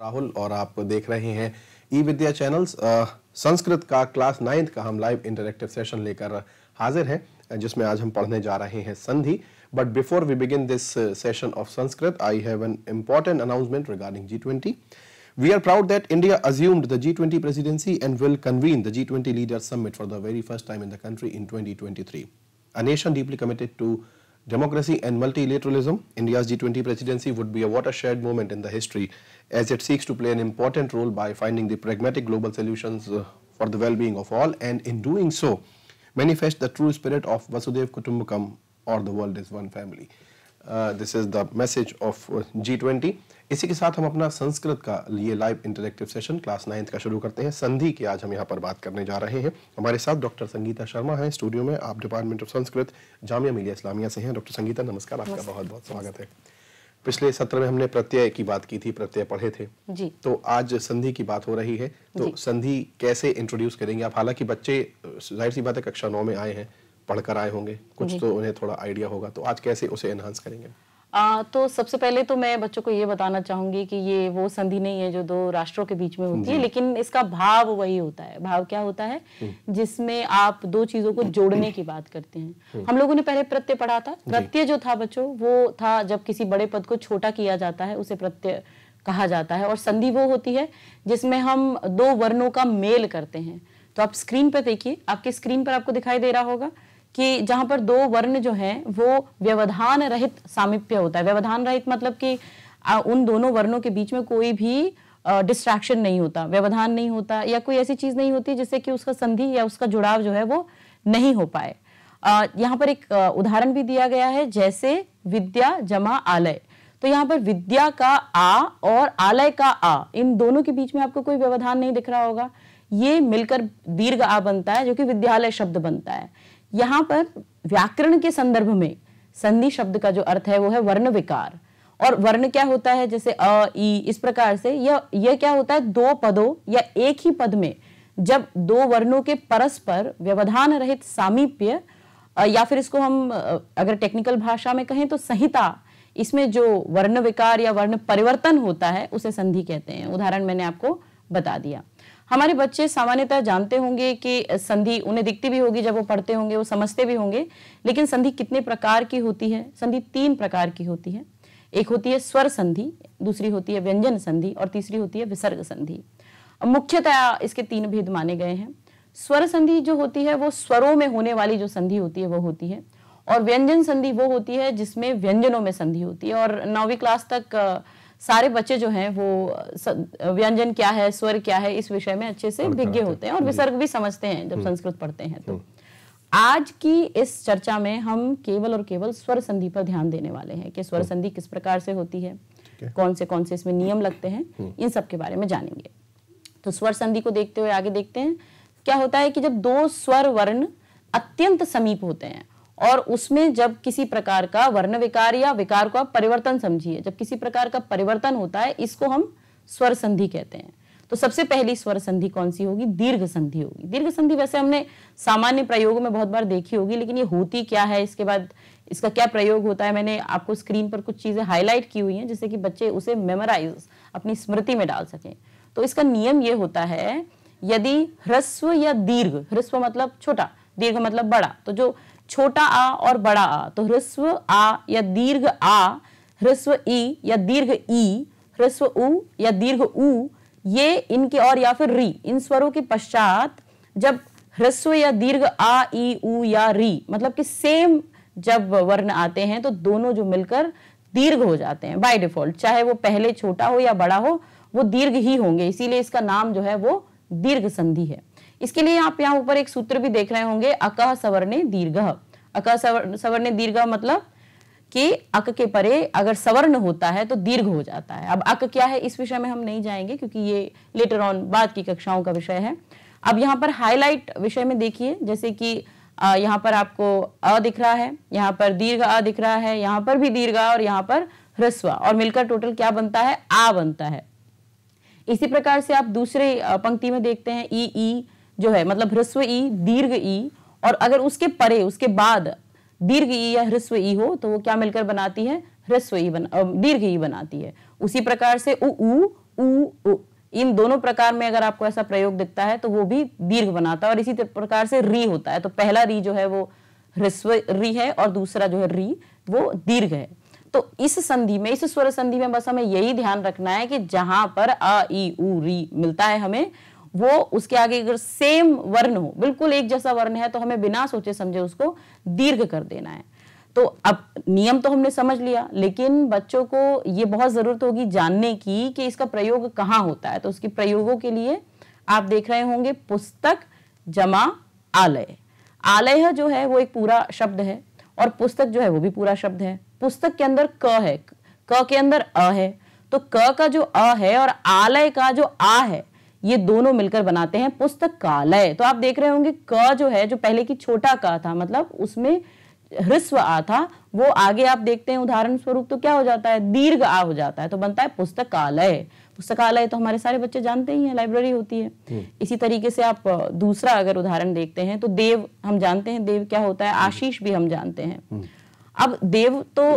राहुल और आप देख रहे हैं ई विद्या चैनल संस्कृत का क्लास नाइन्थ का हम लाइव इंटरेक्टिव सेशन लेकर हाजिर हैं जिसमें आज हम पढ़ने जा रहे हैं संधि but before we begin this session of Sanskrit I have an important announcement regarding G twenty we are proud that India assumed the G twenty presidency and will convene the G twenty leader summit for the very first time in the country in twenty twenty three a nation deeply committed to Democracy and Multilateralism, India's G20 presidency would be a watershed moment in the history as it seeks to play an important role by finding the pragmatic global solutions uh, for the well-being of all and in doing so manifest the true spirit of Vasudev Kutumbakam or the world is one family. Uh, this is the message of uh, G20. इसी के साथ हम अपना संस्कृत का लिए live interactive session class ninth का शुरू करते हैं संधि की आज हम यहाँ पर बात करने जा रहे हैं हमारे साथ डॉक्टर संगीता शर्मा है स्टूडियो में आप डिपार्टमेंट ऑफ संस्कृत जामिया मिलिया इस्लामिया से हैं डॉक्टर संगीता नमस्कार आपका बहुत बहुत स्वागत है पिछले सत्र में हमने प्रत्यय की बात की थी प्रत्यय पढ़े थे जी। तो आज संधि की बात हो रही है तो संधि कैसे इंट्रोड्यूस करेंगे आप हालांकि बच्चे जाहिर सी बात है कक्षा नौ में आए हैं पढ़कर आए होंगे कुछ तो उन्हें थोड़ा आइडिया होगा तो आज कैसे उसे एनहांस करेंगे आ, तो सबसे पहले तो मैं बच्चों को ये बताना चाहूंगी कि ये वो संधि नहीं है जो दो राष्ट्रों के बीच में होती है लेकिन इसका भाव वही होता है भाव क्या होता है हम्म। जिसमें आप दो चीजों को जोड़ने की बात करते हैं हम्म। हम लोगों ने पहले प्रत्यय पढ़ा था प्रत्यय जो था बच्चों वो था जब किसी बड़े पद को छोटा किया जाता है उसे प्रत्यय कहा जाता है और संधि वो होती है जिसमें हम दो वर्णों का मेल करते हैं तो आप स्क्रीन पर देखिए आपके स्क्रीन पर आपको दिखाई दे रहा होगा कि जहां पर दो वर्ण जो हैं वो व्यवधान रहित सामिप्य होता है व्यवधान रहित मतलब कि उन दोनों वर्णों के बीच में कोई भी डिस्ट्रैक्शन नहीं होता व्यवधान नहीं होता या कोई ऐसी चीज़ नहीं होती जिससे कि उसका संधि या उसका जुड़ाव जो है वो नहीं हो पाए यहाँ पर एक उदाहरण भी दिया गया है जैसे विद्या जमा आलय तो यहाँ पर विद्या का आ और आलय का आ इन दोनों के बीच में आपको कोई व्यवधान नहीं दिख रहा होगा ये मिलकर दीर्घ आ बनता है जो कि विद्यालय शब्द बनता है यहां पर व्याकरण के संदर्भ में संधि शब्द का जो अर्थ है वो है वर्ण विकार और वर्ण क्या होता है जैसे अ ई इस प्रकार से यह यह क्या होता है दो पदों या एक ही पद में जब दो वर्णों के परस्पर व्यवधान रहित सामीप्य या फिर इसको हम अगर टेक्निकल भाषा में कहें तो संहिता इसमें जो वर्ण विकार या वर्ण परिवर्तन होता है उसे संधि कहते हैं उदाहरण मैंने आपको बता दिया हमारे बच्चे सामान्यतः जानते होंगे कि संधि उन्हें दिखती भी होगी जब वो पढ़ते होंगे वो समझते भी होंगे लेकिन संधि कितने प्रकार की होती है संधि तीन प्रकार की होती है एक होती है स्वर संधि दूसरी होती है व्यंजन संधि और तीसरी होती है विसर्ग संधि मुख्यतया इसके तीन भेद माने गए हैं स्वर संधि जो होती है वो स्वरों में होने वाली जो संधि होती है वो होती है और व्यंजन संधि वो होती है जिसमें व्यंजनों में संधि होती है और नौवीं क्लास तक सारे बच्चे जो हैं वो व्यंजन क्या है स्वर क्या है इस विषय में अच्छे से भिज्ञ होते हैं और विसर्ग भी समझते हैं जब हम्म। संस्कृत पढ़ते हैं तो हम्म। आज की इस चर्चा में हम केवल और केवल स्वर संधि पर ध्यान देने वाले हैं कि स्वर हम्म। संधि किस प्रकार से होती है कौन से कौन से इसमें नियम लगते हैं इन सब के बारे में जानेंगे तो स्वर संधि को देखते हुए आगे देखते हैं क्या होता है कि जब दो स्वर वर्ण अत्यंत समीप होते हैं और उसमें जब किसी प्रकार का वर्ण विकार या विकार को आप परिवर्तन समझिए जब किसी प्रकार का परिवर्तन होता है इसको हम स्वर संधि कहते हैं तो सबसे पहली स्वर संधि कौन सी होगी दीर्घ संधि होगी दीर्घ संधि वैसे हमने सामान्य प्रयोगों में बहुत बार देखी होगी लेकिन ये होती क्या है इसके बाद इसका क्या प्रयोग होता है मैंने आपको स्क्रीन पर कुछ चीज़ें हाईलाइट की हुई हैं जिससे कि बच्चे उसे मेमोराइज अपनी स्मृति में डाल सकें तो इसका नियम ये होता है यदि ह्रस्व या दीर्घ ह्रस्व मतलब छोटा दीर्घ मतलब बड़ा तो जो छोटा आ और बड़ा आ तो ह्रस्व आ या दीर्घ आ ह्रस्व ई या दीर्घ ई ह्रस्व उ या दीर्घ उ ये इनके और या फिर री इन स्वरों के पश्चात जब ह्रस्व या दीर्घ आ ई उ या री मतलब कि सेम जब वर्ण आते हैं तो दोनों जो मिलकर दीर्घ हो जाते हैं बाय डिफॉल्ट चाहे वो पहले छोटा हो या बड़ा हो वो दीर्घ ही होंगे इसीलिए इसका नाम जो है वो दीर्घ संधि है इसके लिए आप यहाँ ऊपर एक सूत्र भी देख रहे होंगे अकह सवर्ण दीर्घ अकह सवर्ण दीर्घ मतलब कि अक के परे अगर सवर्ण होता है तो दीर्घ हो जाता है अब अक क्या है इस विषय में हम नहीं जाएंगे क्योंकि ये लेटर ऑन बाद की कक्षाओं का विषय है अब यहाँ पर हाईलाइट विषय में देखिए जैसे कि यहाँ पर आपको अ दिख रहा है यहाँ पर दीर्घ अ दिख रहा है यहाँ पर भी दीर्घ और यहाँ पर ह्रस्व और मिलकर टोटल क्या बनता है आ बनता है इसी प्रकार से आप दूसरे पंक्ति में देखते हैं ई ई जो है मतलब ह्रस्व ई दीर्घ ई और अगर उसके परे उसके बाद दीर्घ ई या ह्रस्व ई हो तो वो क्या मिलकर बनाती है ह्रस्व ई बना दीर्घ ई बनाती है उसी प्रकार से उ उ उ इन दोनों प्रकार में अगर आपको ऐसा प्रयोग दिखता है तो वो भी दीर्घ बनाता है और इसी प्रकार से री होता है तो पहला री जो है वो ह्रस्व री है और दूसरा जो है री वो दीर्घ है तो इस संधि में इस स्वर संधि में बस हमें यही ध्यान रखना है कि जहां पर अ ई उ री मिलता है हमें वो उसके आगे अगर सेम वर्ण हो बिल्कुल एक जैसा वर्ण है तो हमें बिना सोचे समझे उसको दीर्घ कर देना है तो अब नियम तो हमने समझ लिया लेकिन बच्चों को ये बहुत ज़रूरत होगी जानने की कि इसका प्रयोग कहाँ होता है तो उसके प्रयोगों के लिए आप देख रहे होंगे पुस्तक जमा आलय आलय जो है वो एक पूरा शब्द है और पुस्तक जो है वो भी पूरा शब्द है पुस्तक के अंदर क है क के अंदर अ है तो क का जो अ है और आलय का जो आ है ये दोनों मिलकर बनाते हैं पुस्तकालय तो आप देख रहे होंगे क जो है जो पहले की छोटा क था मतलब उसमें ह्रस्व आ था वो आगे आप देखते हैं उदाहरण स्वरूप तो क्या हो जाता है दीर्घ आ हो जाता है तो बनता है पुस्तकालय पुस्तकालय तो हमारे सारे बच्चे जानते ही हैं लाइब्रेरी होती है हम्म। इसी तरीके से आप दूसरा अगर उदाहरण देखते हैं तो देव हम जानते हैं देव क्या होता है आशीष भी हम जानते हैं हम्म। अब देव तो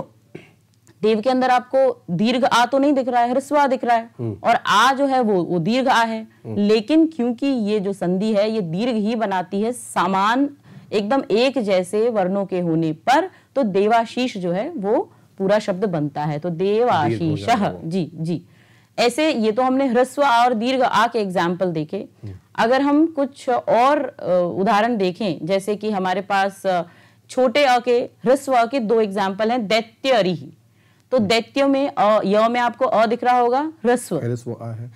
देव के अंदर आपको दीर्घ आ तो नहीं दिख रहा है आ दिख रहा है हम्म। और आ जो है वो वो दीर्घ आ है हम्म। लेकिन क्योंकि ये जो संधि है ये दीर्घ ही बनाती है समान एकदम एक जैसे वर्णों के होने पर तो देवाशीष जो है वो पूरा शब्द बनता है तो देवाशीष जी जी ऐसे ये तो हमने ह्रस्व और दीर्घ आ के एग्जाम्पल देखे हम्म। अगर हम कुछ और उदाहरण देखें जैसे कि हमारे पास छोटे अ के ह्रस्व अ के दो एग्जाम्पल हैं दैत्यरिही तो हम्म। दैत्यो में य में आपको अ दिख रहा होगा ह्रस्व है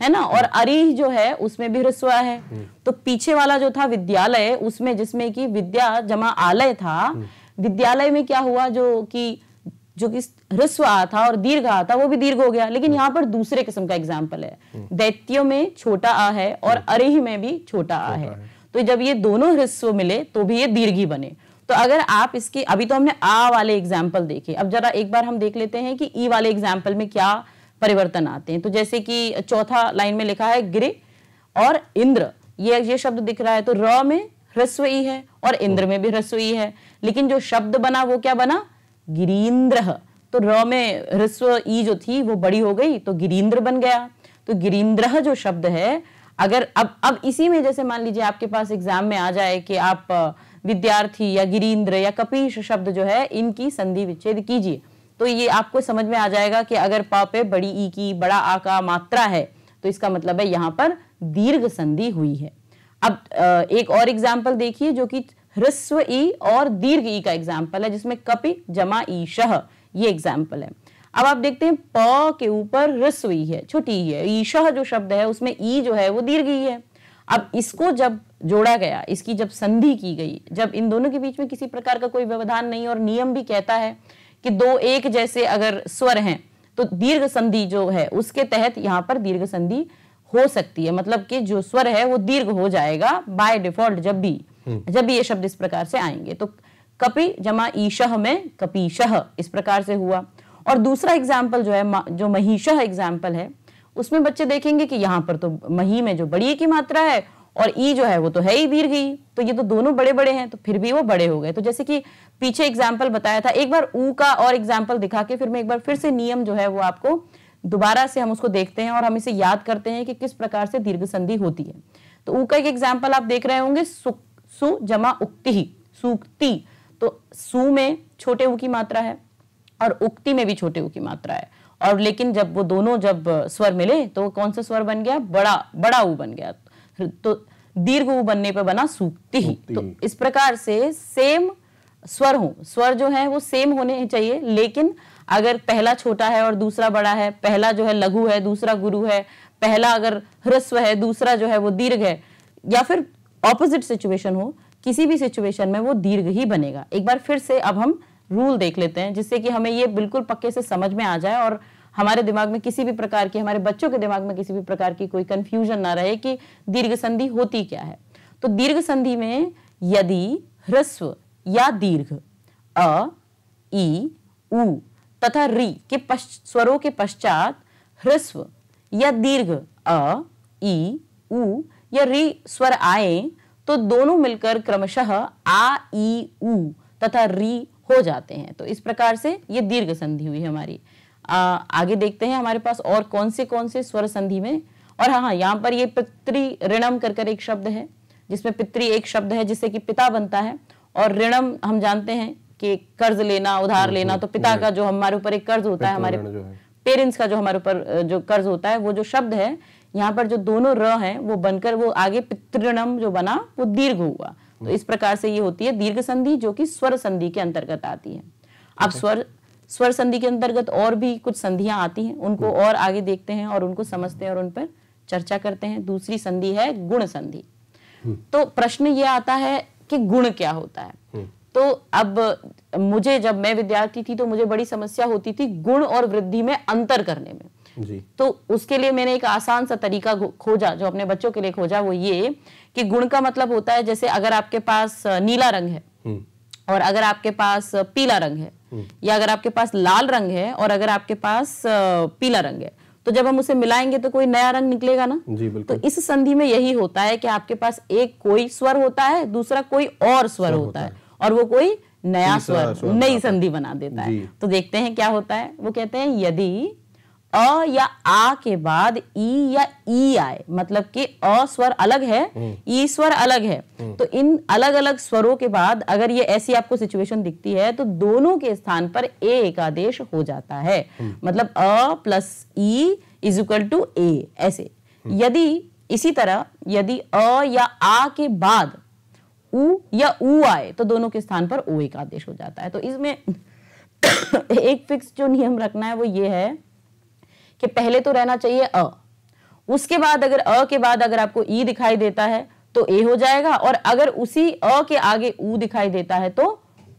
है ना और हम्म। अरी जो है उसमें भी ह्रस्व है हम्म। तो पीछे वाला जो था विद्यालय उसमें जिसमें कि विद्या जमा आलय था विद्यालय में क्या हुआ जो कि जो कि ह्रस्व आ था और दीर्घ आ था वो भी दीर्घ हो गया लेकिन यहाँ पर दूसरे किस्म का एग्जाम्पल है दैत्यो में छोटा आ है और अरिह में भी छोटा आ है तो जब ये दोनों ह्रस्व मिले तो भी ये दीर्घी बने तो अगर आप इसके अभी तो हमने आ वाले एग्जाम्पल देखे अब जरा एक बार हम देख लेते हैं कि ई वाले एग्जाम्पल में क्या परिवर्तन आते हैं तो जैसे कि चौथा लाइन में लिखा है गिरे और इंद्र ये ये शब्द दिख रहा है तो र में ह्रस्व ई है और इंद्र में भी ह्रस्व ई है लेकिन जो शब्द बना वो क्या बना गिरीन्द्र तो र में ह्रस्व ई जो थी वो बड़ी हो गई तो गिरीन्द्र बन गया तो गिरीन्द्र जो शब्द है अगर अब अब इसी में जैसे मान लीजिए आपके पास एग्जाम में आ जाए कि आप विद्यार्थी या गिरीन्द्र या कपीश शब्द जो है इनकी संधि विच्छेद कीजिए तो ये आपको समझ में आ जाएगा कि अगर पा पे बड़ी ई की बड़ा आ का मात्रा है तो इसका मतलब है यहाँ पर दीर्घ संधि हुई है अब एक और एग्जाम्पल देखिए जो कि ह्रस्व ई और दीर्घ ई का एग्जाम्पल है जिसमें कपि जमा ईशह ये एग्जाम्पल है अब आप देखते हैं प के ऊपर ह्रस्व ई है छोटी ई है ईशह जो शब्द है उसमें ई जो है वो दीर्घ ई है अब इसको जब जोड़ा गया इसकी जब संधि की गई जब इन दोनों के बीच में किसी प्रकार का कोई व्यवधान नहीं और नियम भी कहता है कि दो एक जैसे अगर स्वर हैं तो दीर्घ संधि जो है उसके तहत यहाँ पर दीर्घ संधि हो सकती है मतलब कि जो स्वर है वो दीर्घ हो जाएगा बाय डिफॉल्ट जब भी हम्म। जब भी ये शब्द इस प्रकार से आएंगे तो कपि जमा ईशह में कपीशह इस प्रकार से हुआ और दूसरा एग्जाम्पल जो है जो महिषह एग्जाम्पल है उसमें बच्चे देखेंगे कि यहाँ पर तो मही में जो बड़ी की मात्रा है और ई जो है वो तो है ही दीर्घ तो ये तो दोनों बड़े बड़े हैं तो फिर भी वो बड़े हो गए तो जैसे कि पीछे एग्जाम्पल बताया था एक बार ऊ का और एग्जाम्पल दिखा के फिर मैं एक बार फिर से नियम जो है वो आपको दोबारा से हम उसको देखते हैं और हम इसे याद करते हैं कि किस प्रकार से दीर्घ संधि होती है तो ऊ का एक एग्जाम्पल आप देख रहे होंगे सु, जमा उक्ति सूक्ति तो सु में छोटे ऊ की मात्रा है और उक्ति में भी छोटे ऊ की मात्रा है और लेकिन जब वो दोनों जब स्वर मिले तो कौन सा स्वर बन गया बड़ा बड़ा ऊ बन गया तो दीर्घ ऊ बनने पर बना सूक्ति ही तो इस प्रकार से सेम स्वर हो स्वर जो है वो सेम होने चाहिए लेकिन अगर पहला छोटा है और दूसरा बड़ा है पहला जो है लघु है दूसरा गुरु है पहला अगर ह्रस्व है दूसरा जो है वो दीर्घ है या फिर ऑपोजिट सिचुएशन हो किसी भी सिचुएशन में वो दीर्घ ही बनेगा एक बार फिर से अब हम रूल देख लेते हैं जिससे कि हमें ये बिल्कुल पक्के से समझ में आ जाए और हमारे दिमाग में किसी भी प्रकार की हमारे बच्चों के दिमाग में किसी भी प्रकार की कोई कंफ्यूजन ना रहे कि दीर्घ संधि होती क्या है तो दीर्घ संधि में यदि ह्रस्व या दीर्घ अ ई उ तथा री के स्वरों के पश्चात ह्रस्व या दीर्घ अ ई उ या री स्वर आए तो दोनों मिलकर क्रमशः आ ई उ तथा री हो जाते हैं तो इस प्रकार से ये दीर्घ संधि हुई हमारी आगे देखते हैं हमारे पास और कौन से कौन से स्वर संधि में और हाँ हाँ यहाँ पर ये पितृ ऋणम कर कर एक शब्द है जिसमें पितृ एक शब्द है जिससे कि पिता बनता है और ऋणम हम जानते हैं कि कर्ज लेना उधार हम्म, लेना तो हम्म, पिता हम्म। का जो हमारे ऊपर एक कर्ज होता है हमारे पेरेंट्स का जो हमारे ऊपर जो कर्ज होता है वो जो शब्द है यहाँ पर जो दोनों र हैं वो बनकर वो आगे पितृणम जो बना वो दीर्घ हुआ तो इस प्रकार से ये होती है दीर्घ संधि जो कि स्वर संधि के अंतर्गत आती है अब अच्छा। स्वर स्वर संधि के अंतर्गत और भी कुछ संधियां आती हैं उनको हम्म। और आगे देखते हैं और उनको समझते हैं और उन पर चर्चा करते हैं दूसरी संधि है गुण संधि हम्म। तो प्रश्न ये आता है कि गुण क्या होता है हम्म। तो अब मुझे जब मैं विद्यार्थी थी तो मुझे बड़ी समस्या होती थी गुण और वृद्धि में अंतर करने में जी। तो उसके लिए मैंने एक आसान सा तरीका खोजा जो अपने बच्चों के लिए खोजा वो ये कि गुण का मतलब होता है जैसे अगर आपके पास नीला रंग है और अगर आपके पास पीला रंग है हम्म। या अगर आपके पास लाल रंग है और अगर आपके पास पीला रंग है तो जब हम उसे मिलाएंगे तो कोई नया रंग निकलेगा ना जी तो बिल्कुल तो इस संधि में यही होता है कि आपके पास एक कोई स्वर होता है दूसरा कोई और स्वर होता है और वो कोई नया स्वर नई संधि बना देता है तो देखते हैं क्या होता है वो कहते हैं यदि अ या आ के बाद ई या ई आए मतलब कि अ स्वर अलग है ई स्वर अलग है तो इन अलग अलग स्वरों के बाद अगर ये ऐसी आपको सिचुएशन दिखती है तो दोनों के स्थान पर ए एकादेश हो जाता है मतलब अ प्लस ई इज इक्वल टू ए ऐसे यदि इसी तरह यदि अ या आ के बाद उ या ऊ आए तो दोनों के स्थान पर ओ एकादेश हो जाता है तो इसमें एक फिक्स जो नियम रखना है वो ये है कि पहले तो रहना चाहिए अ उसके बाद अगर अ के बाद अगर आपको ई दिखाई देता है तो ए हो जाएगा और अगर उसी अ के आगे ऊ दिखाई देता है तो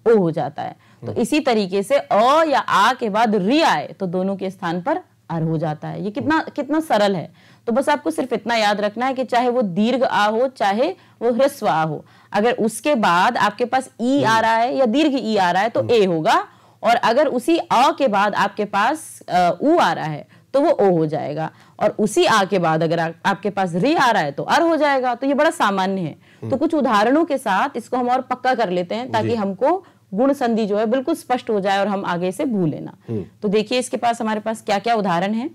ओ हो जाता है तो हम्म। इसी तरीके से अ या आ के बाद री आए तो दोनों के स्थान पर अर हो जाता है ये कितना कितना सरल है तो बस आपको सिर्फ इतना याद रखना है कि चाहे वो दीर्घ आ हो चाहे वो ह्रस्व आ हो अगर उसके बाद आपके पास ई आ हम्म। रहा है या दीर्घ ई आ रहा है तो हम्म। ए होगा और अगर उसी अ के बाद आपके पास ऊ आ रहा है तो वो ओ हो जाएगा और उसी आ के बाद अगर आ, आपके पास री आ रहा है तो अर हो जाएगा तो ये बड़ा सामान्य है हम्म। तो कुछ उदाहरणों के साथ इसको हम और पक्का कर लेते हैं ताकि हमको गुण संधि जो है बिल्कुल स्पष्ट हो जाए और हम आगे से भूले ना हम्म। तो देखिए इसके पास हमारे पास क्या क्या उदाहरण है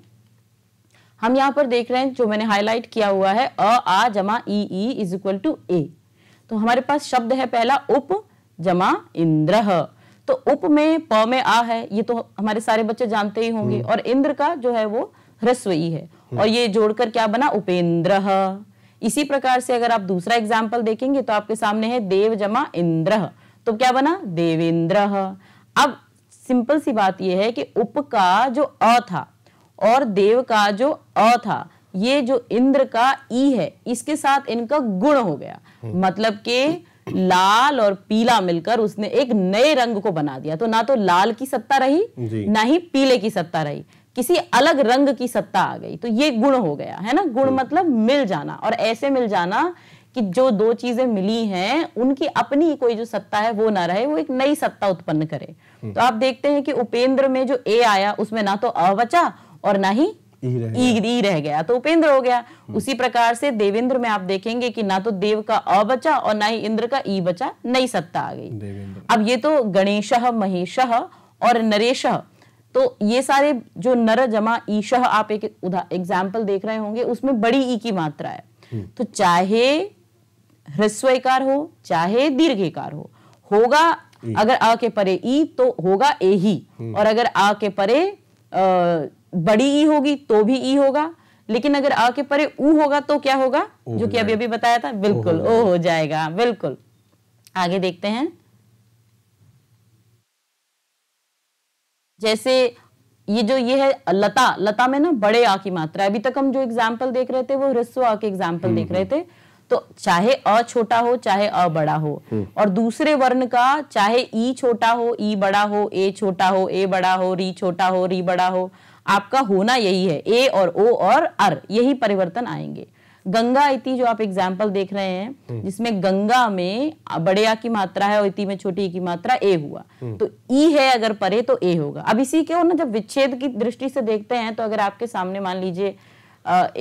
हम यहाँ पर देख रहे हैं जो मैंने हाईलाइट किया हुआ है अ आ जमा ई ई इज इक्वल टू ए तो हमारे पास शब्द है पहला उप जमा इंद्र तो उप में प में आ है ये तो हमारे सारे बच्चे जानते ही होंगे हम्म। और इंद्र का जो है वो ही है हम्म। और ये जोड़कर क्या बना उपेंद्र इसी प्रकार से अगर आप दूसरा एग्जाम्पल देखेंगे तो आपके सामने है देव जमा इंद्र तो क्या बना देवेंद्र अब सिंपल सी बात यह है कि उप का जो अ था और देव का जो अ था ये जो इंद्र का ई है इसके साथ इनका गुण हो गया हम्म। मतलब के लाल और पीला मिलकर उसने एक नए रंग को बना दिया तो ना तो लाल की सत्ता रही ना ही पीले की सत्ता रही किसी अलग रंग की सत्ता आ गई तो ये गुण हो गया है ना गुण मतलब मिल जाना और ऐसे मिल जाना कि जो दो चीजें मिली हैं उनकी अपनी कोई जो सत्ता है वो ना रहे वो एक नई सत्ता उत्पन्न करे हम्म। तो आप देखते हैं कि उपेंद्र में जो ए आया उसमें ना तो अवचा और ना ही ई रह, रह गया तो उपेंद्र हो गया हम्म। उसी प्रकार से देवेंद्र में आप देखेंगे कि ना तो देव का अ बचा और ना ही इंद्र का ई बचा नई सत्ता आ गई अब ये तो गणेश महेश और नरेश तो ये सारे जो नर जमा ईश आप एक एग्जाम्पल देख रहे होंगे उसमें बड़ी ई की मात्रा है हम्म। तो चाहे ह्रस्वकार हो चाहे दीर्घकार हो होगा अगर आ के परे ई तो होगा ए ही हम्म। और अगर आ के परे बड़ी ई होगी तो भी ई होगा लेकिन अगर आ के परे ऊ होगा तो क्या होगा जो कि अभी अभी बताया था बिल्कुल ओ हो जाएगा बिल्कुल आगे देखते हैं जैसे ये जो ये है लता लता में ना बड़े आ की मात्रा अभी तक हम जो एग्जाम्पल देख रहे थे वो ह्रस्व आ के एग्जाम्पल देख हम्म, रहे हम्म। थे तो चाहे अ छोटा हो चाहे अ बड़ा हो हम्म। और दूसरे वर्ण का चाहे ई छोटा हो ई बड़ा हो ए छोटा हो ए बड़ा हो री छोटा हो री बड़ा हो आपका होना यही है ए और ओ और अर यही परिवर्तन आएंगे गंगा इति जो आप एग्जाम्पल देख रहे हैं हम्म। जिसमें गंगा में बड़े आ की मात्रा है और इति में छोटी की मात्रा ए हुआ हम्म। तो ई है अगर परे तो ए होगा अब इसी के ना जब विच्छेद की दृष्टि से देखते हैं तो अगर आपके सामने मान लीजिए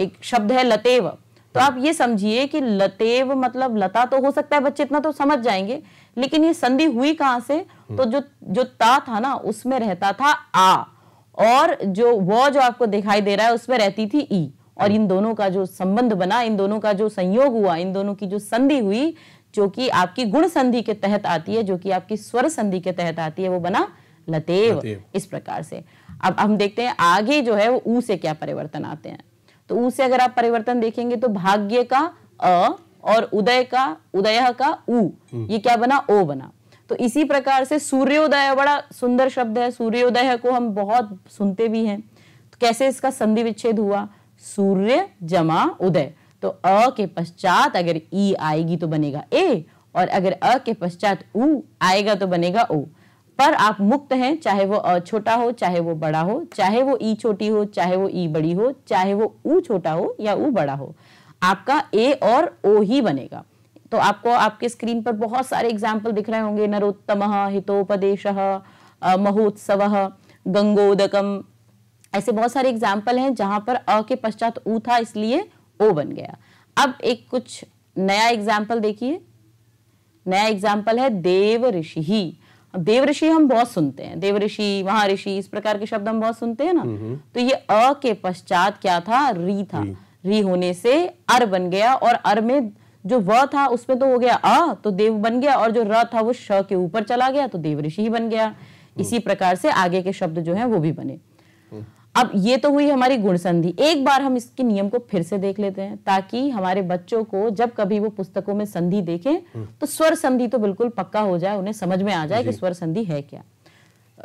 एक शब्द है लतेव तो आप ये समझिए कि लतेव मतलब लता तो हो सकता है बच्चे इतना तो समझ जाएंगे लेकिन ये संधि हुई कहां से तो जो जो ता था ना उसमें रहता था आ और जो वो जो आपको दिखाई दे रहा है उसमें रहती थी ई और इन दोनों का जो संबंध बना इन दोनों का जो संयोग हुआ इन दोनों की जो संधि हुई जो कि आपकी गुण संधि के तहत आती है जो कि आपकी स्वर संधि के तहत आती है वो बना लतेव, लतेव। इस प्रकार से अब हम देखते हैं आगे जो है वो ऊ से क्या परिवर्तन आते हैं तो ऊ से अगर आप परिवर्तन देखेंगे तो भाग्य का अ और उदय का उदय का उ हम्म। ये क्या बना ओ बना तो इसी प्रकार से सूर्योदय बड़ा सुंदर शब्द है सूर्योदय को हम बहुत सुनते भी हैं तो कैसे इसका संधि विच्छेद हुआ सूर्य जमा उदय तो अ के पश्चात अगर ई आएगी तो बनेगा ए और अगर अ के पश्चात उ आएगा तो बनेगा ओ पर आप मुक्त हैं चाहे वो अ छोटा हो चाहे वो बड़ा हो चाहे वो ई छोटी हो चाहे वो ई बड़ी हो चाहे वो ऊ छोटा हो या ऊ बड़ा हो आपका ए और ओ ही बनेगा तो आपको आपके स्क्रीन पर बहुत सारे एग्जाम्पल दिख रहे होंगे नरोत्तम हितोपदेश महोत्सव गंगोदकम ऐसे बहुत सारे एग्जाम्पल हैं जहां पर अ के पश्चात ऊ था इसलिए ओ बन गया अब एक कुछ नया एग्जाम्पल देखिए नया एग्जाम्पल है देव ऋषि देवऋषि देव ऋषि हम बहुत सुनते हैं देव ऋषि महाऋषि इस प्रकार के शब्द हम बहुत सुनते हैं ना हम्म, हम्म। तो ये अ के पश्चात क्या था री था री होने से अर बन गया और अर में जो व था उसमें तो हो गया अ तो देव बन गया और जो र था वो श के ऊपर चला गया तो देव ऋषि ही बन गया हम्म। इसी प्रकार से आगे के शब्द जो है वो भी बने अब ये तो हुई हमारी गुणसंधि एक बार हम इसके नियम को फिर से देख लेते हैं ताकि हमारे बच्चों को जब कभी वो पुस्तकों में संधि देखें हम्म। तो स्वर संधि तो बिल्कुल पक्का हो जाए उन्हें समझ में आ जाए कि स्वर संधि है क्या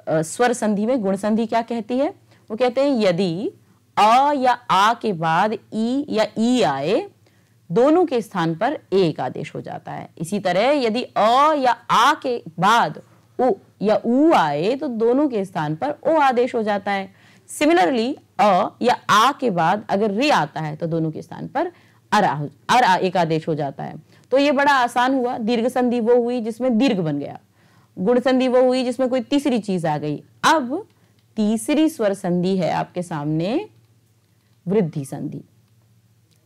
आ, स्वर संधि में गुण संधि क्या कहती है वो कहते हैं यदि अ या आ के बाद ई या ई आए दोनों के स्थान पर एक आदेश हो जाता है इसी तरह यदि अ या आ के बाद उ या ऊ आए तो दोनों के स्थान पर ओ आदेश हो जाता है सिमिलरली अ या आ के बाद अगर रे आता है तो दोनों के स्थान पर अरा हो अरा एक आदेश हो जाता है तो ये बड़ा आसान हुआ दीर्घ संधि वो हुई जिसमें दीर्घ बन गया गुण संधि वो हुई जिसमें कोई तीसरी चीज आ गई अब तीसरी स्वर संधि है आपके सामने वृद्धि संधि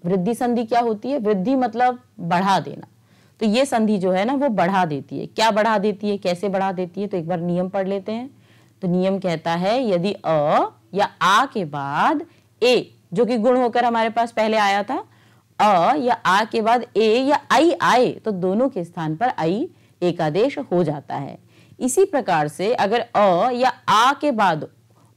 वृद्धि संधि क्या होती है वृद्धि मतलब बढ़ा देना तो ये संधि जो है ना वो बढ़ा देती है क्या बढ़ा देती है कैसे बढ़ा देती है तो एक बार नियम पढ़ लेते हैं तो नियम कहता है यदि अ या आ के बाद ए जो कि गुण होकर हमारे पास पहले आया था अ या आ के बाद ए या आई आए तो दोनों के स्थान पर आई एकादेश हो जाता है इसी प्रकार से अगर अ या आ के बाद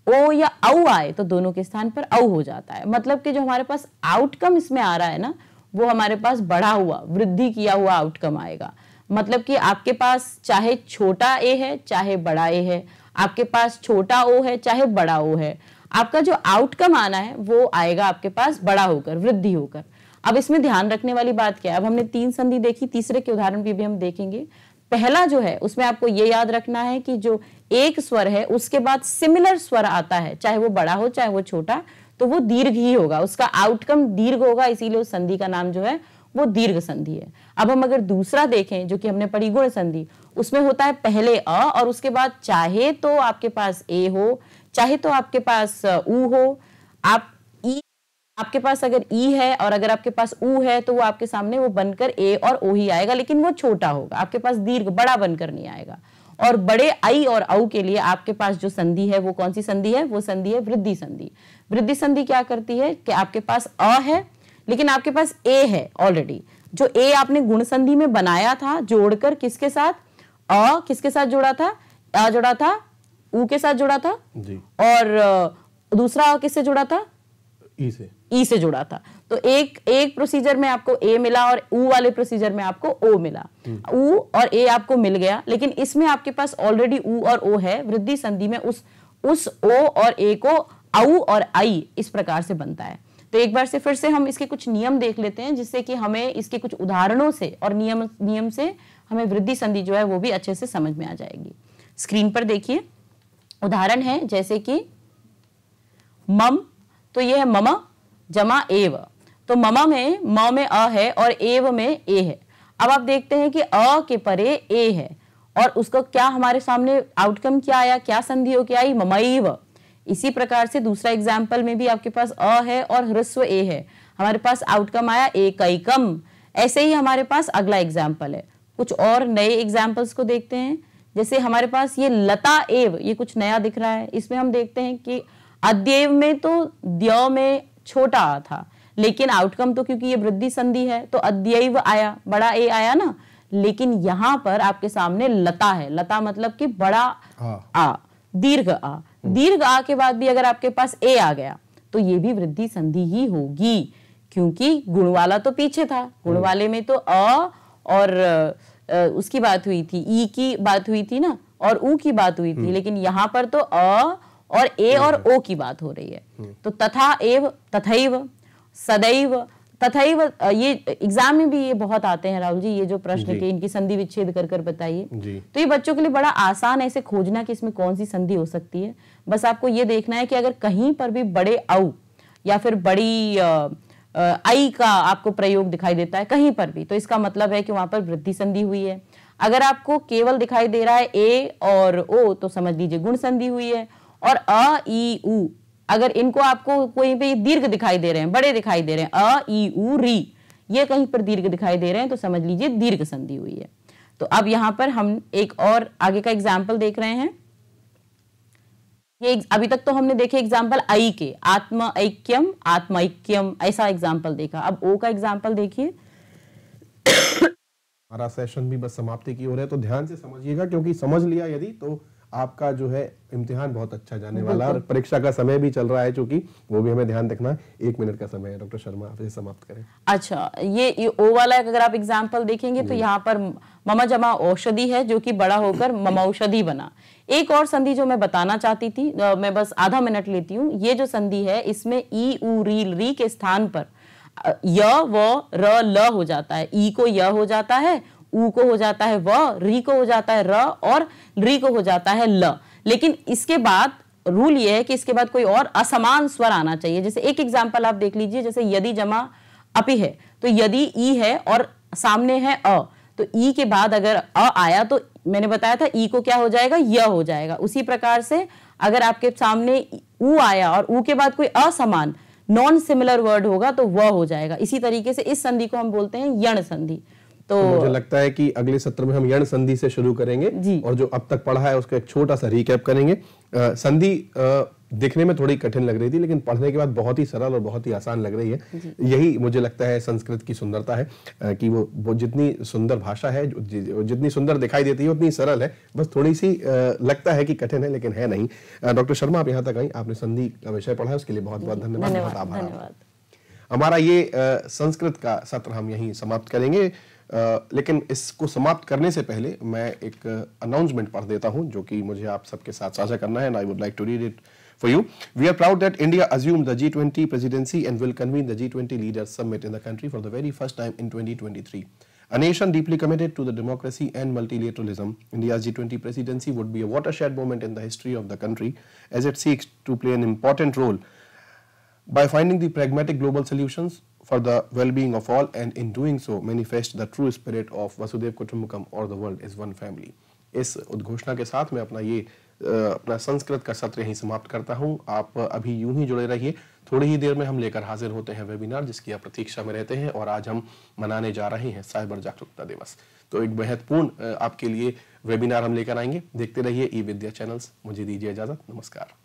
ओ या औ आए तो दोनों के स्थान पर औ हो जाता है मतलब कि जो हमारे पास आउटकम इसमें आ रहा है ना वो हमारे पास बढ़ा हुआ वृद्धि किया हुआ आउटकम आएगा मतलब कि आपके पास चाहे छोटा ए है चाहे बड़ा ए है आपके पास छोटा ओ है चाहे बड़ा ओ है आपका जो आउटकम आना है वो आएगा आपके पास बड़ा होकर वृद्धि होकर अब इसमें ध्यान रखने वाली बात क्या है अब हमने तीन संधि देखी तीसरे के उदाहरण भी, भी हम देखेंगे पहला जो है उसमें आपको ये याद रखना है कि जो एक स्वर है उसके बाद सिमिलर स्वर आता है चाहे वो बड़ा हो चाहे वो छोटा तो वो दीर्घ ही होगा उसका आउटकम दीर्घ होगा इसीलिए उस संधि का नाम जो है वो दीर्घ संधि है अब हम अगर दूसरा देखें जो कि हमने पढ़ी गुण संधि उसमें होता है पहले अ और उसके बाद चाहे तो आपके पास ए हो चाहे तो आपके पास ऊ हो आप ई आपके पास अगर ई है और अगर आपके पास ऊ है तो वो आपके सामने वो बनकर ए और ओ ही आएगा लेकिन वो छोटा होगा आपके पास दीर्घ बड़ा बनकर नहीं आएगा और बड़े आई और औ के लिए आपके पास जो संधि है वो कौन सी संधि है वो संधि है वृद्धि संधि वृद्धि संधि क्या करती है कि आपके पास अ है लेकिन आपके पास ए है ऑलरेडी जो ए आपने गुण संधि में बनाया था जोड़कर किसके साथ अ किसके साथ जुड़ा था आ जुड़ा था ऊ के साथ जुड़ा था जी। और दूसरा अ किससे जुड़ा था ई से ई से जुड़ा था तो एक एक प्रोसीजर में आपको ए मिला और ऊ वाले प्रोसीजर में आपको ओ मिला ऊ और ए आपको मिल गया लेकिन इसमें आपके पास ऑलरेडी ऊ और ओ है वृद्धि संधि में उस उस ओ और ए को औ और आई इस प्रकार से बनता है तो एक बार से फिर से हम इसके कुछ नियम देख लेते हैं जिससे कि हमें इसके कुछ उदाहरणों से और नियम नियम से हमें वृद्धि संधि जो है वो भी अच्छे से समझ में आ जाएगी स्क्रीन पर देखिए उदाहरण है जैसे कि मम तो यह है ममा जमा एव तो ममा में म में अ है और एव में ए है अब आप देखते हैं कि अ के परे ए है और उसको क्या हमारे सामने आउटकम क्या आया क्या संधि हो क्या आई ममैव इसी प्रकार से दूसरा एग्जाम्पल में भी आपके पास अ है और ह्रस्व ए है हमारे पास आउटकम आया ए कई कम ऐसे ही हमारे पास अगला एग्जाम्पल है कुछ और नए एग्जाम्पल्स को देखते हैं जैसे हमारे पास ये लता एव ये कुछ नया दिख रहा है इसमें हम देखते हैं कि अद्यव में तो द्य में छोटा आ था लेकिन आउटकम तो क्योंकि ये वृद्धि संधि है तो अद्यव आया बड़ा ए आया ना लेकिन यहां पर आपके सामने लता है लता मतलब कि बड़ा आ, आ दीर्घ आ दीर्घ आ के बाद भी अगर आपके पास ए आ गया तो ये भी वृद्धि संधि ही होगी क्योंकि गुण वाला तो पीछे था गुण वाले में तो अ और उसकी बात हुई थी ई e की बात हुई थी ना और ऊ की बात हुई थी हम्म। लेकिन यहाँ पर तो अ और ए और ओ हम्म। की बात हो रही है हम्म। तो तथा एव तथैव सदैव तथा ये एग्जाम में भी ये बहुत आते हैं राहुल जी ये जो प्रश्न के इनकी संधि विच्छेद कर कर बताइए तो ये बच्चों के लिए बड़ा आसान है इसे खोजना कि इसमें कौन सी संधि हो सकती है बस आपको ये देखना है कि अगर कहीं पर भी बड़े औ या फिर बड़ी आई का आपको प्रयोग दिखाई देता है कहीं पर भी तो इसका मतलब है कि वहां पर वृद्धि संधि हुई है अगर आपको केवल दिखाई दे रहा है ए और ओ तो समझ लीजिए गुण संधि हुई है और अ ई ऊ अगर इनको आपको कोई भी दीर्घ दिखाई दे रहे हैं बड़े दिखाई दे रहे हैं अ ई ऊ री ये कहीं पर दीर्घ दिखाई दे रहे हैं तो समझ लीजिए दीर्घ संधि हुई है तो अब यहाँ पर हम एक और आगे का एग्जाम्पल देख रहे हैं ये अभी तक तो हमने देखे एग्जाम्पल आई के आत्म ऐक्यम आत्म ऐक्यम ऐसा एग्जाम्पल देखा अब ओ का एग्जाम्पल देखिए हमारा सेशन भी बस समाप्ति की ओर है तो ध्यान से समझिएगा क्योंकि समझ लिया यदि तो आपका जो है इम्तिहान बहुत अच्छा जाने वाला और परीक्षा का समय भी चल रहा है चूंकि वो भी हमें ध्यान रखना है एक मिनट का समय है डॉक्टर शर्मा आप ये समाप्त करें अच्छा ये, ये ओ वाला अगर आप एग्जाम्पल देखेंगे तो यहाँ पर ममा जमा औषधि है जो कि बड़ा होकर ममा औषधि बना एक और संधि जो मैं बताना चाहती थी मैं बस आधा मिनट लेती हूँ ये जो संधि है इसमें ई ऊ री री के स्थान पर य व र ल हो जाता है ई को य हो जाता है ऊ को हो जाता है व री को हो जाता है र और री को हो जाता है ल लेकिन इसके बाद रूल ये है कि इसके बाद कोई और असमान स्वर आना चाहिए जैसे एक एग्जाम्पल आप देख लीजिए जैसे यदि जमा अपी है तो यदि ई है और सामने है अ तो ई के बाद अगर अ आया तो मैंने बताया था ई को क्या हो जाएगा य हो जाएगा उसी प्रकार से अगर आपके सामने ऊ आया और ऊ के बाद कोई असमान नॉन सिमिलर वर्ड होगा तो व हो जाएगा इसी तरीके से इस संधि को हम बोलते हैं यण संधि तो, तो, मुझे लगता है कि अगले सत्र में हम यण संधि से शुरू करेंगे और जो अब तक पढ़ा है उसका एक छोटा सा रिकैप करेंगे संधि दिखने में थोड़ी कठिन लग रही थी लेकिन पढ़ने के बाद बहुत ही सरल और बहुत ही आसान लग रही है यही मुझे लगता है संस्कृत की सुंदरता है कि वो वो जितनी सुंदर भाषा है जितनी सुंदर दिखाई देती है उतनी सरल है बस थोड़ी सी लगता है कि कठिन है लेकिन है नहीं डॉक्टर शर्मा आप यहाँ तक आई आपने संधि का विषय पढ़ा है उसके लिए बहुत बहुत धन्यवाद बहुत आभार हमारा ये संस्कृत का सत्र हम यहीं समाप्त करेंगे लेकिन इसको समाप्त करने से पहले मैं एक अनाउंसमेंट पढ़ देता हूं जो कि मुझे आप सबके साथ साझा करना है I would like to read it for you we are proud that India assume the G twenty presidency and will convene the G twenty leader G20 in the country for the very first time in twenty twenty three A nation deeply committed to the democracy and multilateralism, India's G20 presidency would be a watershed moment in the history of the country as it seeks to play an important role by finding the pragmatic global solutions for the well-being of all and in doing so manifest the true spirit of Vasudev Kutumbakam or the world is one family इस उद्घोषणा के साथ मैं अपना ये अपना संस्कृत का सत्र यहीं समाप्त करता हूँ आप अभी यूं ही जुड़े रहिए थोड़ी ही देर में हम लेकर हाजिर होते हैं वेबिनार जिसकी आप प्रतीक्षा में रहते हैं और आज हम मनाने जा रहे हैं साइबर जागरूकता दिवस तो एक महत्वपूर्ण आपके लिए वेबिनार हम लेकर आएंगे देखते रहिए ई विद्या चैनल्स मुझे दीजिए इजाजत नमस्कार